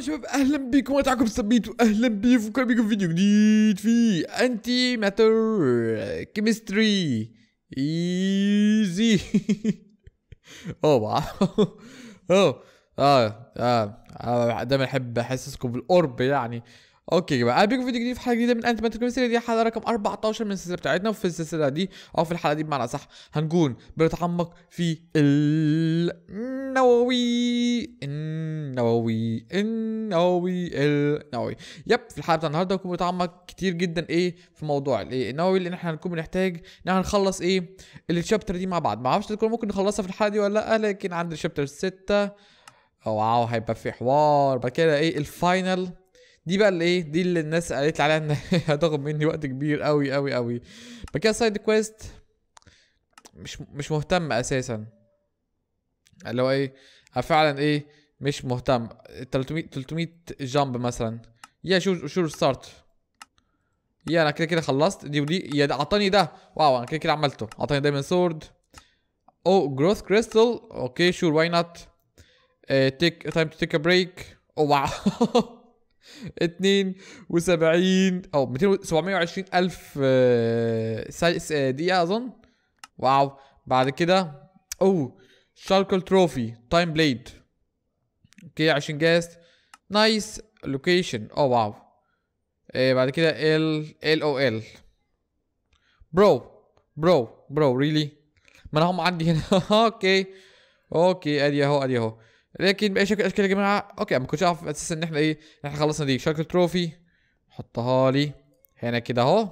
شباب اهلا بكم معكم سبيت واهلا بكم بكم فيديو جديد في انتي ماتر كيمستري ايزي اوه اه اه اه دايما احب احسسكم بالقرب يعني اوكي يا جماعه اهلا بيكم فيديو جديد في حلقه جديده من انت ماتريكوميسري دي حلقه رقم 14 من السلسله بتاعتنا وفي السلسله دي او في الحلقه دي بمعنى صح هنكون بنتعمق في النووي النووي النووي النووي يب في الحلقه بتاع النهارده هنكون بنتعمق كتير جدا ايه في موضوع الايه النووي لان احنا هنكون بنحتاج ان احنا نخلص ايه الشابتر دي مع بعض ما اعرفش تكون ممكن نخلصها في الحلقه دي ولا لا لكن عند الشابتر 6 واو هيبقى في حوار بعد كده ايه الفاينل دي بقى اللي ايه دي اللي الناس قالت لي عليها ان هتاخد مني وقت كبير قوي قوي قوي بعد كده سايد كويست مش مش مهتم اساسا اللي هو ايه فعلا ايه مش مهتم 300 300 جامب مثلا يا شور شور ستارت يا انا كده كده خلصت دي ودي يا ده عطاني ده واو انا كده كده عملته عطاني دايما سورد او جروث كريستال اوكي شور واي نوت تيك تايم تو تيك ا بريك واو 72 او 200 720 الف آه، آه، دقيقه اظن واو بعد كده او شاركل تروفي تايم بليد اوكي عشان جاست نايس لوكيشن او واو إيه بعد كده ال ال او ال برو برو برو ريلي ما انا هم عندي هنا اوكي اوكي ادي اهو ادي اهو لكن باي شكل اشكال يا جماعه اوكي ما كنتش اعرف اساسا ان احنا ايه احنا خلصنا دي شكل تروفي حطها لي هنا كده اهو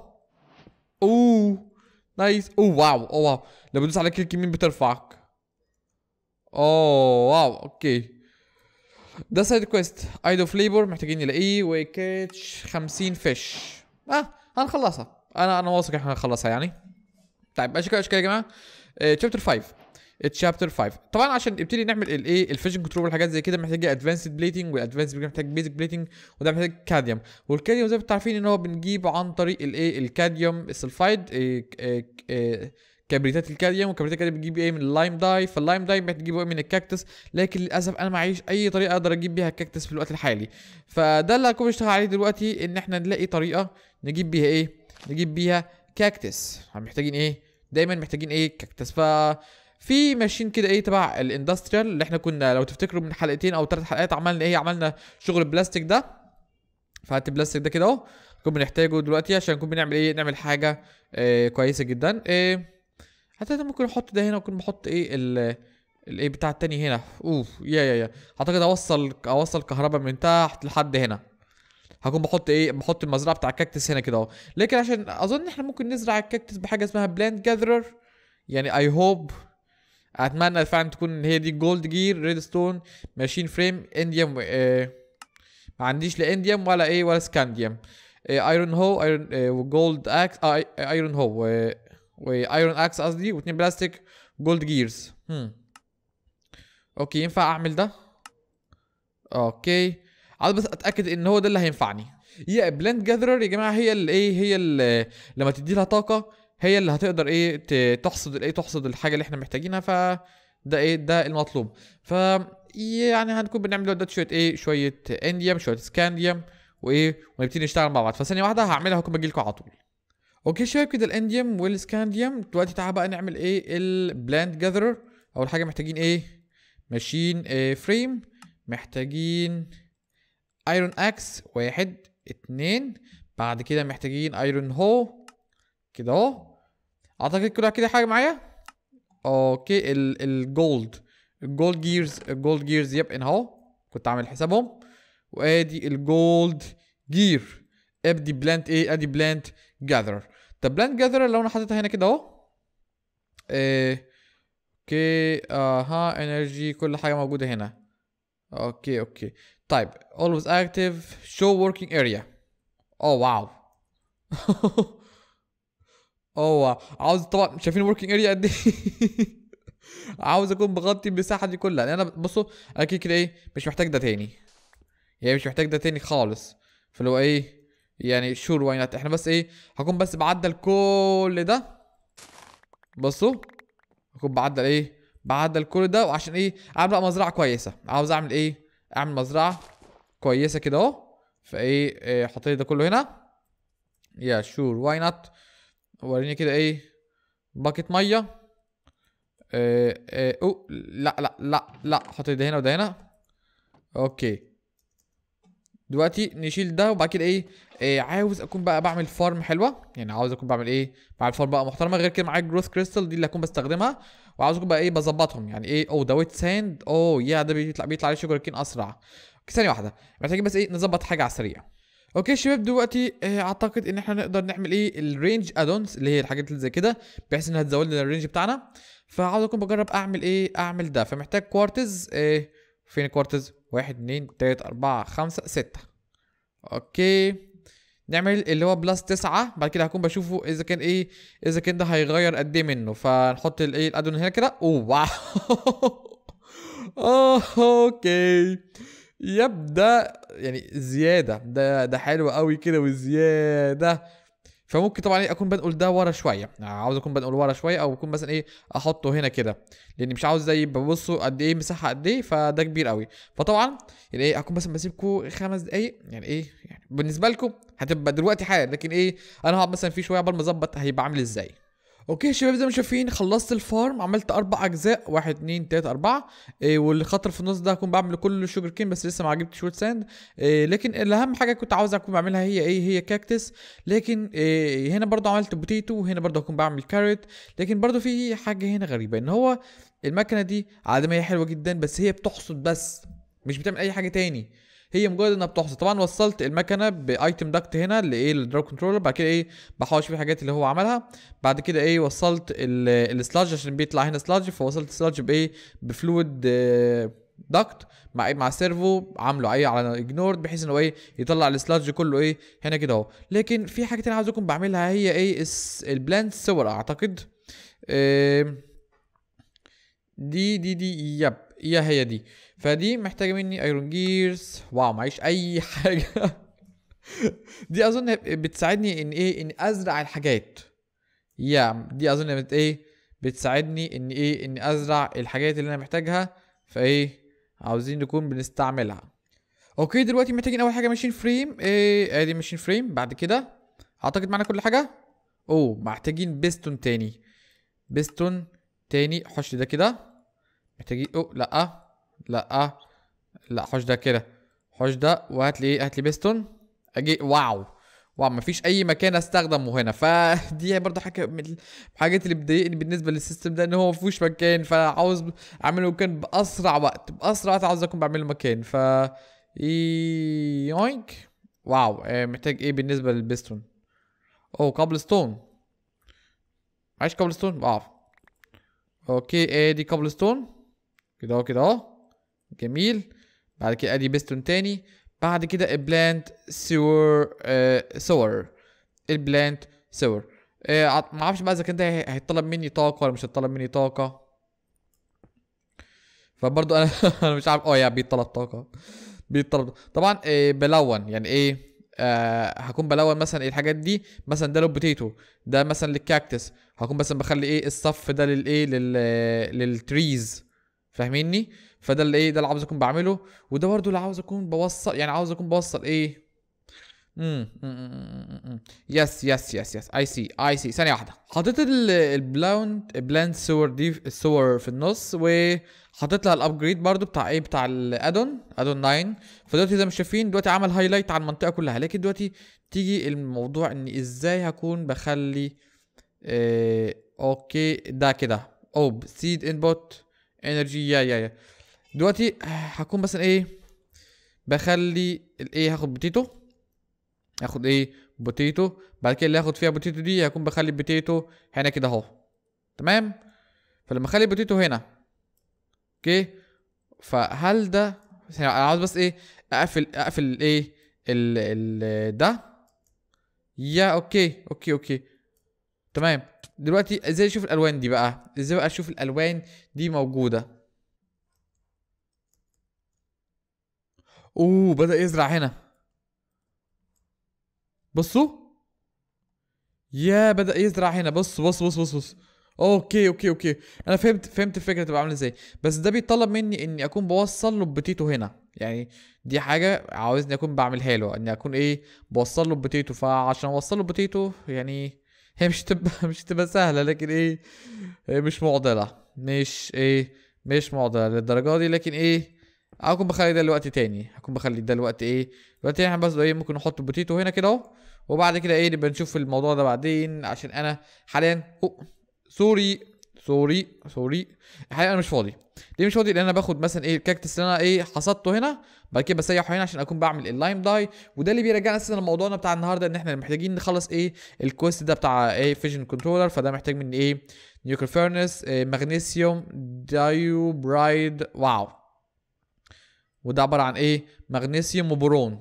اوه نايس اوه واو اوه واو لو بدوس على كليك يمين بترفعك اوه واو اوكي ده سايد كويست ايد اوف ليبر محتاجين نلاقيه وكاتش 50 فيش اه هنخلصها انا انا واثق احنا هنخلصها يعني طيب اشكال اشكال يا جماعه تشابتر آه، 5 تشابتر 5 طبعا عشان نبتدي نعمل الايه الفيجن كنترول والحاجات زي كده محتاجه ادفانسد بليتنج والادفانسد بليتنج محتاج بيزك بليتنج وده محتاج كاديوم والكاديوم زي ما انتم عارفين ان هو بنجيب عن طريق الايه الكاديوم السلفايد كبريتات الكاديوم وكبريتات الكاديوم بتجيب ايه من اللايم داي فاللايم داي بتجيبه ايه من الكاكتس لكن للاسف انا معيش اي طريقه اقدر اجيب بيها الكاكتس في الوقت الحالي فده اللي هكون بشتغل عليه دلوقتي ان احنا نلاقي طريقه نجيب بيها ايه نجيب بيها كاكتس محتاجين ايه دايما محتاجين ايه كاكتس ف في ماشين كده ايه تبع الاندستريال اللي احنا كنا لو تفتكروا من حلقتين او ثلاث حلقات عملنا ايه عملنا شغل البلاستيك ده فهات البلاستيك ده كده اهو نكون بنحتاجه دلوقتي عشان نكون بنعمل ايه نعمل حاجه إيه كويسه جدا ايه حتى ممكن احط ده هنا واكون بحط ايه الايه بتاع التاني هنا اوف يا يا يا اعتقد اوصل اوصل كهرباء من تحت لحد هنا هكون بحط ايه بحط المزرعه بتاع الكاكتس هنا كده اهو لكن عشان اظن احنا ممكن نزرع الكاكتس بحاجه اسمها بلاند جاذرر يعني اي هوب اتمنى فعلا تكون هي دي جولد جير ريد ستون ماشين فريم انديوم ما عنديش لا انديوم ولا ايه ولا سكانديوم ايرون هو ايرون وجولد اكس ايرون هو وايرون اكس قصدي واتنين بلاستيك جولد جيرز هم. اوكي ينفع اعمل ده اوكي عايز بس اتاكد ان هو ده اللي هينفعني يا بلاند جاذرر يا جماعه هي الايه هي اللي لما تدي لها طاقه هي اللي هتقدر ايه تحصد الايه تحصد الحاجه اللي احنا محتاجينها ف ده ايه ده المطلوب ف يعني هنكون بنعمل دلوقتي شويه ايه شويه انديم شويه سكانديم وايه ونبتدي نشتغل مع بعض فثانيه واحده هعملها هكون باجي لكم على طول اوكي شباب كده الانديم والسكانديم دلوقتي تعال بقى نعمل ايه البلاند جاذرر اول حاجه محتاجين ايه ماشين إيه فريم محتاجين ايرون اكس واحد اتنين بعد كده محتاجين ايرون هو كده اهو اعتقد كلها كده حاجه معايا اوكي الجولد الجولد جيرز الجولد جيرز يب ان اهو كنت عامل حسابهم وادي الجولد جير ابدي بلانت ايه ادي بلانت جاذر طب بلانت جاذر لو انا حاططها هنا كده اهو آه، اوكي اها آه، انرجي كل حاجه موجوده هنا اوكي اوكي طيب always active show working area اوه واو هو عاوز طبعا شايفين الوركينج اريا قد ايه عاوز اكون بغطي المساحه دي كلها لان يعني انا بصوا اكيد كده ايه مش محتاج ده تاني يعني مش محتاج ده تاني خالص فاللي هو ايه يعني شور واي نوت احنا بس ايه هكون بس بعدل كل ده بصوا هكون بعدل ايه بعدل كل ده وعشان ايه اعمل بقى مزرعه كويسه عاوز اعمل ايه اعمل مزرعه كويسه كده اهو فايه إيه حطيت ده كله هنا يا شور واي نوت وريني كده ايه باكيت ميه اه اه او لا لا لا لا حط ده هنا وده هنا اوكي دلوقتي نشيل ده وبعد كده ايه, إيه عاوز اكون بقى بعمل فارم حلوه يعني عاوز اكون بعمل ايه بعمل فارم بقى محترمه غير كده معايا جروث كريستال دي اللي هكون بستخدمها وعاوز اكون بقى ايه بظبطهم يعني ايه او ده ويت ساند او يا ده بيطلع بيطلع عليه شجر كين اسرع ثانيه واحده محتاجين بس ايه نظبط حاجه على السريع اوكي شباب دلوقتي آه، اعتقد ان احنا نقدر نعمل ايه الرينج ادونز اللي هي الحاجات اللي زي كده بحيث انها تزود لنا الرينج بتاعنا فعاوز اكون بجرب اعمل ايه اعمل ده فمحتاج كوارتز إيه فين الكوارتز واحد اتنين تلاتة اربعة خمسة ستة اوكي نعمل اللي هو بلس تسعة بعد كده هكون بشوفه اذا كان ايه اذا كان ده هيغير قد ايه منه فنحط الايه الادون هنا كده اوه واو اوكي يبدا يعني زياده ده ده حلو قوي كده وزياده فممكن طبعا إيه، اكون بنقل ده ورا شويه عاوز اكون بنقل ورا شويه او اكون مثلا ايه احطه هنا كده لان مش عاوز زي ببصوا قد ايه مساحه قد ايه فده كبير قوي فطبعا يعني ايه اكون مثلا بسيبكم خمس دقايق يعني ايه يعني بالنسبه لكم هتبقى دلوقتي حالا لكن ايه انا هقعد مثلا في شويه قبل ما اظبط هيبقى عامل ازاي اوكي شباب زي ما شايفين خلصت الفارم عملت اربع اجزاء واحد اتنين تلاته اربعه إيه واللي خاطر في النص ده هكون بعمل كل شوجر كين بس لسه ما عجبتش ويت ساند إيه لكن الاهم حاجه كنت عاوز اكون بعملها هي ايه هي كاكتس لكن إيه هنا برضو عملت بوتيتو وهنا برضو هكون بعمل كاريت لكن برضو في حاجه هنا غريبه ان هو المكنه دي عادة ما هي حلوه جدا بس هي بتحصد بس مش بتعمل اي حاجه تاني هي مجرد انها بتحصل طبعا وصلت المكنه بايتم دكت هنا لايه للدرايف كنترولر بعد كده ايه بحوش فيه الحاجات اللي هو عملها بعد كده ايه وصلت السلاج عشان بيطلع هنا سلاج فوصلت السلاج بايه بفلويد داكت دكت مع إيه، مع سيرفو عامله ايه على اجنورد بحيث ان هو ايه يطلع السلاج كله ايه هنا كده اهو لكن في حاجه تانية عاوزكم بعملها هي ايه البلانت سور اعتقد إيه دي دي دي يب يا هي دي فدي محتاجه مني ايرون جيرز واو معيش اي حاجه دي اظن بتساعدني ان ايه ان ازرع الحاجات يا دي اظن بت ايه بتساعدني ان ايه ان ازرع الحاجات اللي انا محتاجها فايه عاوزين نكون بنستعملها اوكي دلوقتي محتاجين اول حاجه ماشين فريم ايه ادي ماشين فريم بعد كده اعتقد معانا كل حاجه اوه محتاجين بيستون تاني بيستون تاني حش ده كده محتاجين او لا لا لا حوش ده كده حوش ده وهات لي ايه هات لي بيستون اجي واو واو مفيش اي مكان استخدمه هنا فدي برضه حاجه من الحاجات اللي بتضايقني بالنسبه للسيستم ده ان هو مفيهوش مكان فعاوز اعمله مكان باسرع وقت باسرع وقت عاوز اكون بعمل مكان ف يوينك واو آه، محتاج ايه بالنسبه للبيستون او كابلستون عايش ستون واو اوكي ايه دي ستون كده اهو كده اهو جميل بعد كده ادي بيستون تاني بعد كده البلانت سور آه سور البلانت سور آه معرفش بقى اذا كان ده هيتطلب مني طاقه ولا مش هيتطلب مني طاقه فبرضو انا انا مش عارف اه يعني بيتطلب طاقه بيتطلب طبعا آه بلون يعني ايه آه هكون بلون مثلا ايه الحاجات دي مثلا ده للبوتيتو ده مثلا للكاكتس هكون مثلا بخلي ايه الصف ده للايه لل إيه؟ للتريز آه، فاهميني فده اللي ايه ده اللي عاوز اكون بعمله وده برضو اللي عاوز اكون بوصل يعني عاوز اكون بوصل ايه امم يس يس يس يس اي سي اي سي ثانيه واحده حطيت البلاوند بلاند سور دي السور في النص وحطيت لها الابجريد برضو بتاع ايه بتاع الادون ادون 9 فدلوقتي زي ما شايفين دلوقتي عمل هايلايت على المنطقه كلها لكن دلوقتي تيجي الموضوع ان ازاي هكون بخلي إيه اوكي ده كده اوب سيد انبوت انرجي يا يا يا دلوقتي هكون مثلا ايه بخلي الايه هاخد بوتيتو هاخد ايه بوتيتو بعد كده اللي هاخد فيها بوتيتو دي هكون بخلي بوتيتو هنا كده اهو تمام فلما اخلي بوتيتو هنا اوكي فهل ده انا عاوز بس ايه اقفل اقفل الايه ال ال ده يا اوكي اوكي اوكي تمام دلوقتي ازاي اشوف الالوان دي بقى ازاي بقى اشوف الالوان دي موجوده اوه بدأ يزرع هنا بصوا يا بدأ يزرع هنا بص بص بص بص بص اوكي اوكي اوكي انا فهمت فهمت الفكره تبقى عامله ازاي بس ده بيطلب مني اني اكون بوصل له بتيتو هنا يعني دي حاجه عاوزني اكون بعملها له اني اكون ايه بوصل له بتيتو فعشان اوصل له بتيتو يعني هي مش تبقى مش تبقى سهله لكن إيه،, ايه مش معضله مش ايه مش معضله للدرجه دي لكن ايه هكون بخلي ده لوقت تاني هكون بخلي ده لوقت ايه دلوقتي احنا بس ايه ممكن نحط البوتيتو هنا كده اهو وبعد كده ايه نبقى نشوف الموضوع ده بعدين عشان انا حاليا سوري سوري سوري الحقيقه انا مش فاضي ليه مش فاضي لان انا باخد مثلا ايه الكاكتس اللي انا ايه حصدته هنا بعد كده بسيحه هنا عشان اكون بعمل اللايم داي وده اللي بيرجعنا اساسا لموضوعنا بتاع النهارده ان احنا محتاجين نخلص ايه الكويست ده بتاع ايه فيجن كنترولر فده محتاج من ايه نيوكل فيرنس إيه مغنيسيوم دايو برايد واو وده عباره عن ايه مغنيسيوم وبورون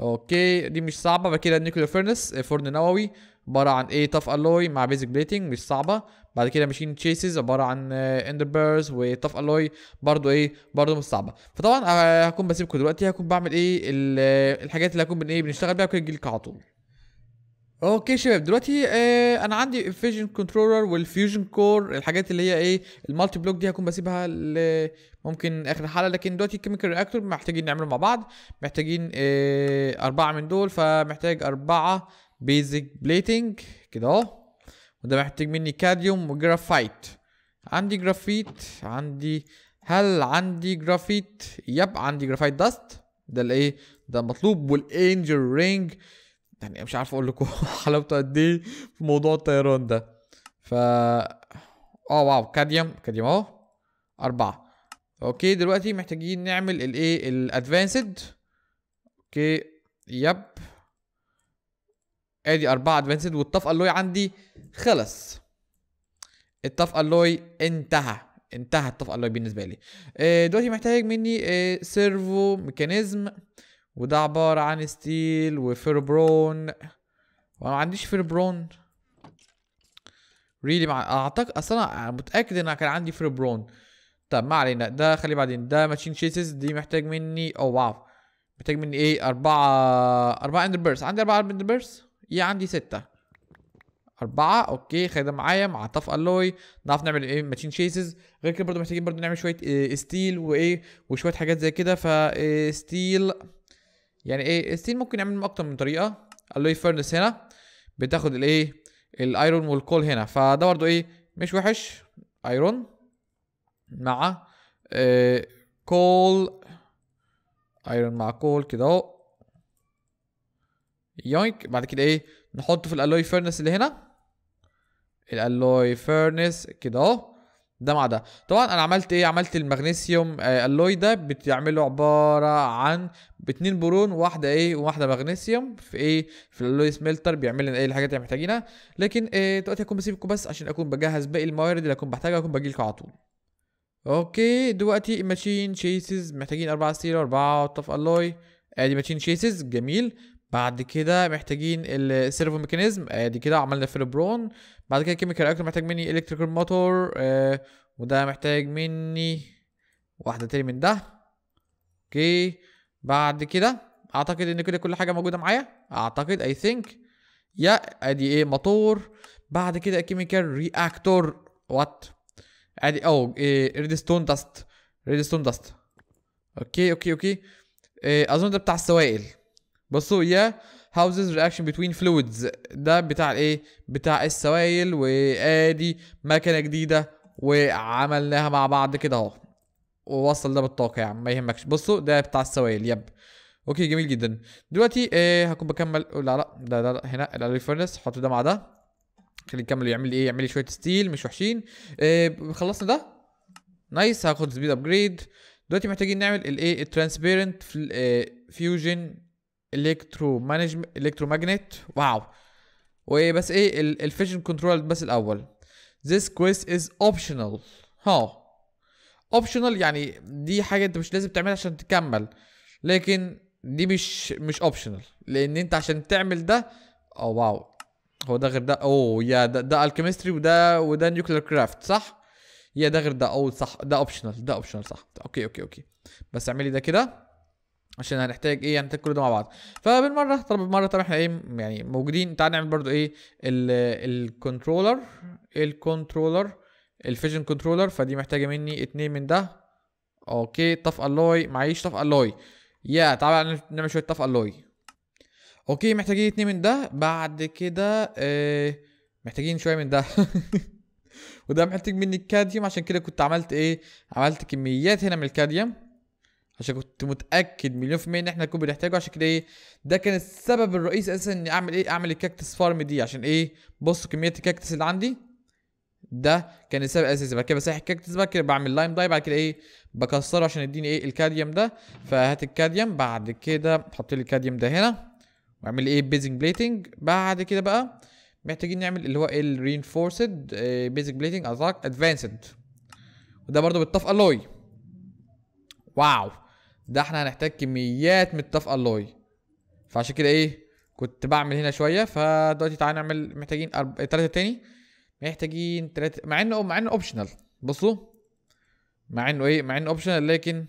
اوكي دي مش صعبه بعد كده نيوكل إيه، فيرنس فرن نووي عباره عن ايه تاف الوي مع بيزك بليتنج مش صعبه بعد كده ماشين تشيسز عباره عن اندر بيرز وتوف الوي برضو ايه برضو صعبه فطبعا آه، هكون بسيبكم دلوقتي هكون بعمل ايه الحاجات اللي هكون بن ايه بنشتغل بيها وكده لكم على طول اوكي شباب دلوقتي آه انا عندي الفيجن كنترولر والفيوجن كور الحاجات اللي هي ايه المالتي بلوك دي هكون بسيبها ممكن اخر حلقه لكن دلوقتي الكيميكال رياكتور محتاجين نعمله مع بعض محتاجين آه اربعه من دول فمحتاج اربعه بيزك بليتنج كده اهو وده محتاج مني كاديوم وجرافايت عندي جرافيت عندي هل عندي جرافيت يب عندي جرافايت داست ده الايه ده مطلوب والانجل رينج يعني مش عارف اقول لكم حلاوته قد ايه في موضوع الطيران ده ف اه واو كاديوم كاديوم اهو اربعه اوكي دلوقتي محتاجين نعمل الايه الادفانسد اوكي يب ادي اربعة ادفانسد والطف الوي عندي خلص الطف الوي انتهى انتهى الطف الوي بالنسبة لي آه، دلوقتي محتاج مني سيرفو آه، ميكانيزم وده عبارة عن ستيل وفيربرون وانا ما عنديش فيربرون ريلي really مع... اعتقد اصلا متاكد ان كان عندي فيربرون طب ما علينا ده خليه بعدين ده ماشين شيسز دي محتاج مني او واو محتاج مني ايه اربعة اربعة اندر بيرس عندي اربعة اندر بيرس ايه عندي ستة أربعة أوكي خدها معايا مع طف ألوي نعرف نعمل إيه ماشين شيسز غير كده برضو محتاجين برضو نعمل شوية آه، إيه ستيل وإيه وشوية حاجات زي كده فا آه، ستيل يعني إيه ستيل ممكن نعمل أكتر من طريقة ألوي فيرنس هنا بتاخد الإيه الأيرون والكول هنا فده برضو إيه مش وحش أيرون مع إيه كول أيرون مع كول كده أهو يونك بعد كده ايه نحطه في الالوي فيرنس اللي هنا الالوي فيرنس كده اهو ده مع ده طبعا انا عملت ايه عملت المغنيسيوم آه، الوي ده بتعمله عباره عن باتنين برون واحده ايه وواحده مغنيسيوم في ايه في الالوي سميلتر بيعمل لنا ايه الحاجات اللي محتاجينها لكن ايه دلوقتي هكون بسيبكم بس عشان اكون بجهز باقي الموارد اللي اكون بحتاجها اكون باجي لكم على طول اوكي دلوقتي ماشين شيسز محتاجين اربعة ستيل واربعة طف الوي ادي ماشين شيسز جميل بعد كده محتاجين السيرفو ميكانيزم ادي كده عملنا فيلبرون بعد كده كيميكال اكتر محتاج مني الكتريكال آه، موتور وده محتاج مني واحده تاني من ده اوكي بعد كده اعتقد ان كده كل حاجه موجوده معايا اعتقد اي ثينك يا ادي ايه موتور بعد كده كيميكال رياكتور وات ادي او إيه ريدستون داست ريدستون داست اوكي اوكي اوكي إيه اظن ده بتاع السوائل بصوا يا هاوزز رياكشن بتوين فلويدز ده بتاع الايه بتاع السوائل وادي مكنه جديده وعملناها مع بعض كده اهو ووصل ده بالطاقه يا يعني عم ما يهمكش بصوا ده بتاع السوائل يب اوكي جميل جدا دلوقتي آه هكون بكمل لا لا ده ده, هنا الالوي فيرنس حط ده مع ده خليه يكمل يعمل لي ايه يعمل لي شويه ستيل مش وحشين آه خلصنا ده نايس هاخد سبيد ابجريد دلوقتي محتاجين نعمل الايه الترانسبيرنت فيوجن الكترو مانجمنت الكترو ماجنت واو وبس ايه الفيجن كنترول بس الاول this quest is optional ها optional يعني دي حاجه انت مش لازم تعملها عشان تكمل لكن دي مش مش optional لان انت عشان تعمل ده او واو هو ده غير ده اوه يا ده ده الكيمستري وده وده نيوكلير كرافت صح يا ده غير ده او صح ده اوبشنال ده اوبشنال صح اوكي اوكي اوكي بس اعملي ده كده عشان هنحتاج ايه هنحتاج كل ده مع بعض فبالمره طب مره طب احنا ايه يعني موجودين تعال نعمل برضو ايه الكنترولر الكنترولر الفيجن كنترولر فدي محتاجه مني اتنين من ده اوكي طف الوي معيش طف الوي يا تعال نعمل شويه طف الوي اوكي محتاجين اتنين من ده بعد كده ايه محتاجين شويه من ده وده محتاج مني الكاديوم عشان كده كنت عملت ايه عملت كميات هنا من الكاديوم عشان كنت متاكد مليون في الميه ان احنا نكون بنحتاجه عشان كده ايه ده كان السبب الرئيسي اساسا اني اعمل ايه اعمل الكاكتس فارم دي عشان ايه بصوا كميه الكاكتس اللي عندي ده كان السبب الاساسي بعد كده بسيح الكاكتس بعد كده بعمل لايم داي بعد كده ايه بكسره عشان يديني ايه الكاديوم ده فهات الكاديوم بعد كده حط لي الكاديوم ده هنا واعمل ايه بيزنج بليتنج بعد كده بقى محتاجين نعمل اللي هو الرينفورسد بيزنج بليتنج اتاك ادفانسد وده برضه بالطف الوي واو ده احنا هنحتاج كميات من التف الوي فعشان كده ايه كنت بعمل هنا شويه فدلوقتي تعالى نعمل محتاجين أرب... آه، تلاتة تاني محتاجين تلاتة مع انه مع انه اوبشنال بصوا مع انه ايه مع انه اوبشنال لكن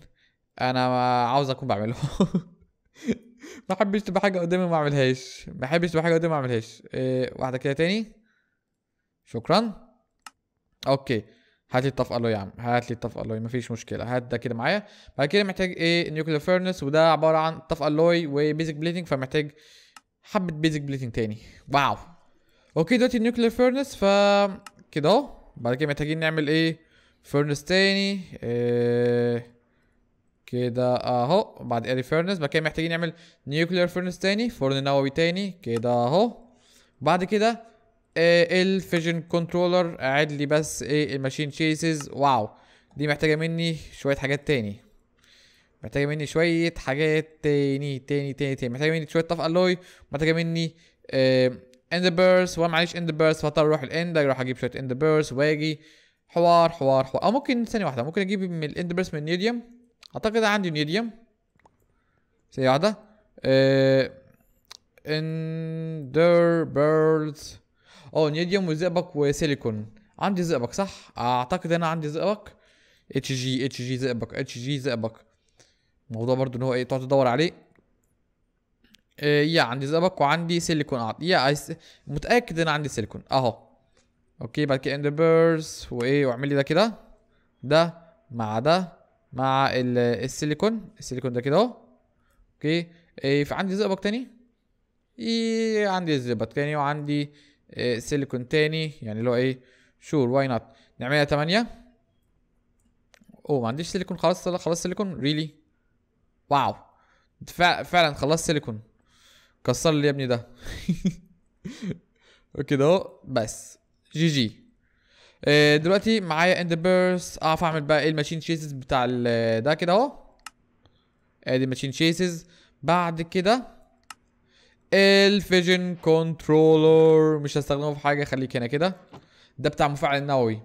انا عاوز اكون بعمله ما احبش تبقى حاجه قدامي ما اعملهاش ما احبش تبقى حاجه قدامي ما اعملهاش إيه واحده كده تاني شكرا اوكي هات لي الطف الوي يا عم هات لي الطف الوي مفيش مشكله هات ده كده معايا بعد كده محتاج ايه نيوكلير فيرنس وده عباره عن طف الوي وبيزك بليتنج فمحتاج حبه بيزك بليتنج تاني واو اوكي دلوقتي النيوكلير فيرنس ف كده اهو بعد كده محتاجين نعمل ايه فيرنس تاني إيه كده اهو بعد اري فيرنس بعد كده محتاجين نعمل نيوكلير فيرنس تاني فرن نووي تاني كده اهو بعد كده الفيجن كنترولر اعد لي بس ايه الماشين تشيسز واو دي محتاجه مني شويه حاجات تاني محتاجه مني شويه حاجات تاني تاني تاني تاني محتاجه مني شويه طف الوي محتاجه مني اند بيرس وانا معليش اند بيرس فاضطر اروح الاند اروح اجيب شويه اند بيرس واجي حوار حوار حوار او ممكن ثانيه واحده ممكن اجيب من الاند بيرس من نيديوم اعتقد عندي نيديوم ثانيه واحده اندر آه، بيرز اه نيديوم وزئبق وسيليكون عندي زئبق صح اعتقد انا عندي زئبق اتش جي اتش جي زئبق اتش جي زئبق الموضوع برضو ان هو ايه تقعد تدور عليه إيه يا عندي زئبق وعندي سيليكون اه يا متاكد ان عندي سيليكون اهو اوكي بعد كده اند بيرز وايه واعمل لي ده كده ده مع ده مع السيليكون السيليكون ده كده اهو اوكي إيه في عندي زئبق تاني ايه عندي زئبق تاني وعندي إيه، سيليكون تاني يعني اللي هو ايه شور واي نوت نعملها 8 اوه ما عنديش سيليكون خلاص خلاص سيليكون ريلي really? واو فعلا خلاص سيليكون كسر لي يا ابني ده اوكي اهو بس جي جي إيه، دلوقتي معايا اند بيرس اعرف اعمل بقى ايه الماشين تشيسز بتاع ده كده اهو ادي ماشين تشيسز بعد كده الفيجن كنترولر مش هستخدمه في حاجه خليك هنا كده ده بتاع مفاعل النووي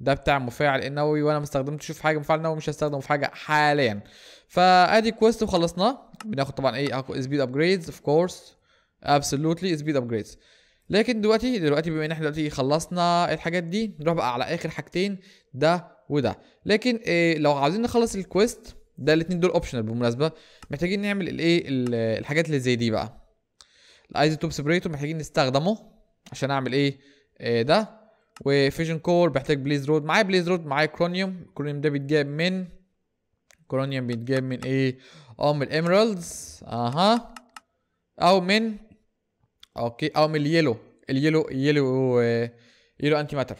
ده بتاع مفاعل النووي وانا ما استخدمتش في حاجه مفاعل نووي مش هستخدمه في حاجه حاليا فادي كويست وخلصناه بناخد طبعا ايه سبيد ابجريدز اوف كورس ابسولوتلي سبيد ابجريدز لكن دلوقتي دلوقتي بما ان احنا دلوقتي خلصنا الحاجات دي نروح بقى على اخر حاجتين ده وده لكن إيه لو عاوزين نخلص الكويست ده الاثنين دول اوبشنال بالمناسبه محتاجين نعمل الايه الحاجات اللي زي دي بقى الايزوتوب سيبريتور محتاجين نستخدمه عشان اعمل ايه, إيه ده وفيجن كور بحتاج بليز رود معايا بليز رود معايا كرونيوم كرونيوم ده بيتجاب من كرونيوم بيتجاب من ايه اه من الاميرالدز اها او من اوكي او من اليلو اليلو آه، يلو يلو انتي ماتر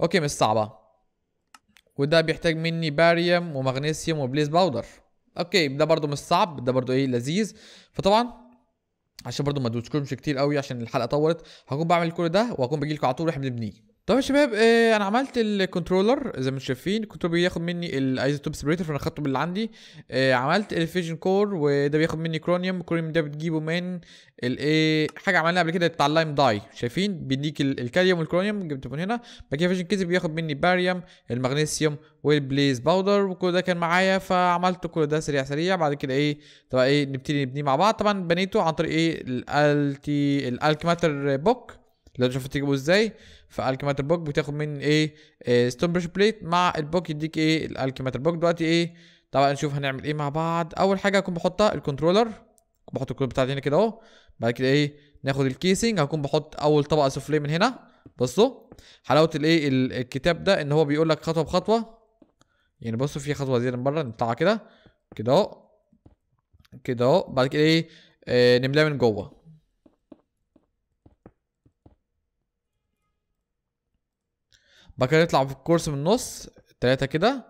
اوكي مش صعبه وده بيحتاج مني باريوم ومغنيسيوم وبليز باودر اوكي ده برضو مش صعب ده برضو ايه لذيذ فطبعا عشان برضو ما تذكرش كتير قوي عشان الحلقه طولت هكون بعمل كل ده وهكون بجيلكوا على طول واحنا بنبنيه طيب يا شباب آه انا عملت الكنترولر زي ما انتم شايفين الكنترولر بياخد مني الايزوتوب سبريتر فانا اخدته باللي عندي آه عملت الفيجن كور وده بياخد مني كرونيوم كرونيوم ده بتجيبه من الايه حاجه عملناها قبل كده بتاع اللايم داي شايفين بيديك الكاليوم والكرونيوم جبته من هنا بعد كده فيجن كيز بياخد مني باريوم المغنيسيوم والبليز باودر وكل ده كان معايا فعملت كل ده سريع سريع بعد كده ايه طبعا ايه نبتدي نبنيه مع بعض طبعا بنيته عن طريق ايه الالتي الالكماتر بوك لو شوف تجيبه ازاي فالكيماتر بوك بتاخد من ايه, ستون بريشر بليت مع البوك يديك ايه الالكيماتر بوك دلوقتي ايه طبعا نشوف هنعمل ايه مع بعض اول حاجه هكون بحطها الكنترولر بحط الكود بتاعتي هنا كده اهو بعد كده ايه ناخد الكيسنج هكون بحط اول طبقه سفليه من هنا بصوا حلاوه الايه الكتاب ده ان هو بيقول لك خطوه بخطوه يعني بصوا في خطوه زياده من بره نطلعها كده كده اهو كده اهو بعد كده ايه آه نملاها من جوه بعد كده نطلع في الكورس من النص تلاتة كده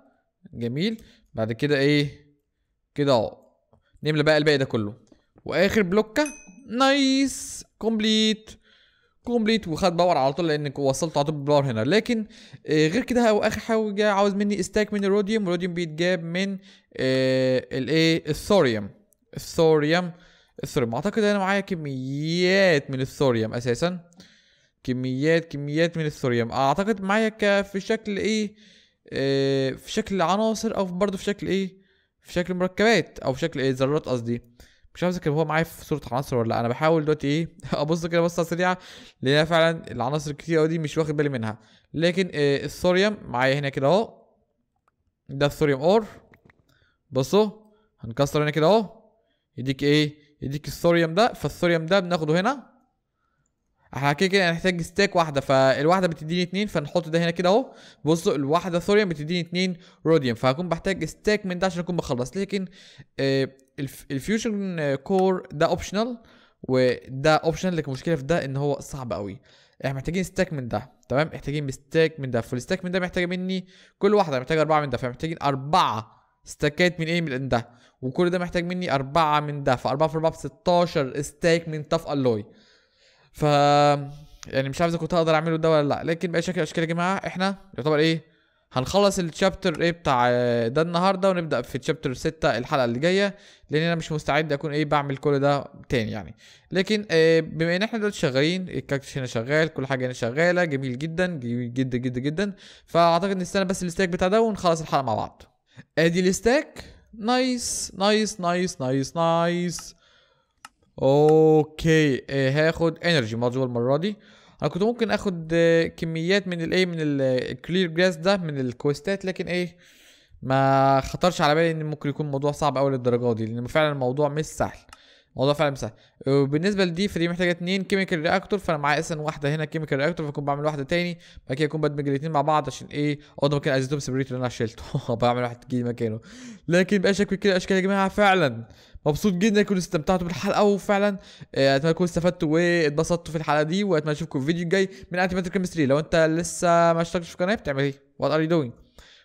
جميل بعد كده ايه كده اهو نملى بقى الباقي ده كله واخر بلوكه نايس كومبليت كومبليت وخد باور على طول لان وصلت على طول بالباور هنا لكن آه غير كده هو اخر حاجه عاوز مني استاك من الروديوم والروديوم بيتجاب من آه الايه الثوريوم الثوريوم الثوريوم اعتقد انا معايا كميات من الثوريوم اساسا كميات كميات من الثوريوم اعتقد معايا في شكل ايه آه في شكل عناصر او برضه في شكل ايه في شكل مركبات او في شكل ايه ذرات قصدي مش عارف كان هو معايا في صوره عناصر ولا لا انا بحاول دلوقتي ايه ابص كده بصه سريعه لان فعلا العناصر الكتير قوي دي مش واخد بالي منها لكن آه الثوريوم معايا هنا كده اهو ده الثوريوم اور بصوا هنكسر هنا كده اهو يديك ايه يديك الثوريوم ده فالثوريوم ده بناخده هنا احنا كده كده هنحتاج ستاك واحده فالواحده بتديني اتنين فنحط ده هنا كده اهو بصوا الواحده ثوريوم بتديني اتنين روديوم فهكون بحتاج ستاك من ده عشان اكون بخلص لكن آه الفيوجن كور ده اوبشنال وده اوبشنال لكن المشكله في ده ان هو صعب قوي احنا محتاجين ستاك من ده تمام محتاجين ستاك من ده فالستاك من ده محتاجه مني كل واحده محتاجه اربعه من ده فمحتاجين اربعه ستاكات من ايه من ده وكل ده محتاج مني اربعه من ده فاربعه في اربعه ب 16 ستاك من تف الوي ف يعني مش عارف اذا كنت هقدر اعمله ده ولا لا لكن باي شكل اشكال يا جماعه احنا يعتبر ايه هنخلص الشابتر ايه بتاع ده النهارده ونبدا في تشابتر 6 الحلقه اللي جايه لان انا مش مستعد اكون ايه بعمل كل ده تاني يعني لكن ايه بما ان احنا دلوقتي شغالين الكاكتش هنا شغال كل حاجه هنا شغاله جميل جدا جميل جدا جدا جدا فاعتقد نستنى بس الستاك بتاع ده ونخلص الحلقه مع بعض ادي الستاك نايس نايس نايس نايس نايس اوكي آه، هاخد انرجي مودول المره دي انا كنت ممكن اخد آه، كميات من الايه من الكلير جراس آه، ده من الكويستات لكن ايه ما خطرش على بالي ان ممكن يكون الموضوع صعب قوي للدرجه دي لان فعلا الموضوع مش سهل الموضوع فعلا مش سهل وبالنسبه لدي فدي محتاجه اتنين كيميكال رياكتور فانا معايا اصلا واحده هنا كيميكال رياكتور فاكون بعمل واحده تاني بعد كده اكون بدمج الاتنين مع بعض عشان ايه او ده مكان ازيتوب سبريت اللي انا شلته بعمل واحد جديد مكانه لكن شكل كده اشكال يا جماعه فعلا مبسوط جدا انكم استمتعتوا بالحلقه وفعلا آه، اتمنى تكونوا استفدتوا واتبسطتوا في الحلقه دي واتمنى اشوفكم في الفيديو الجاي من انتي كيمستري لو انت لسه ما اشتركتش في القناه بتعمل ايه؟ وات ار يو دوينج؟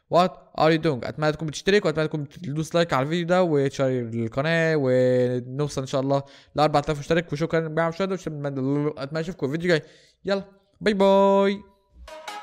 وات ار يو دوينج؟ اتمنى تكون بتشترك واتمنى تكون بتدوس لايك على الفيديو ده وتشير القناه ونوصل ان شاء الله ل 4000 مشترك وشكرا لجميع المشاهده اتمنى اشوفكم في الفيديو الجاي يلا باي باي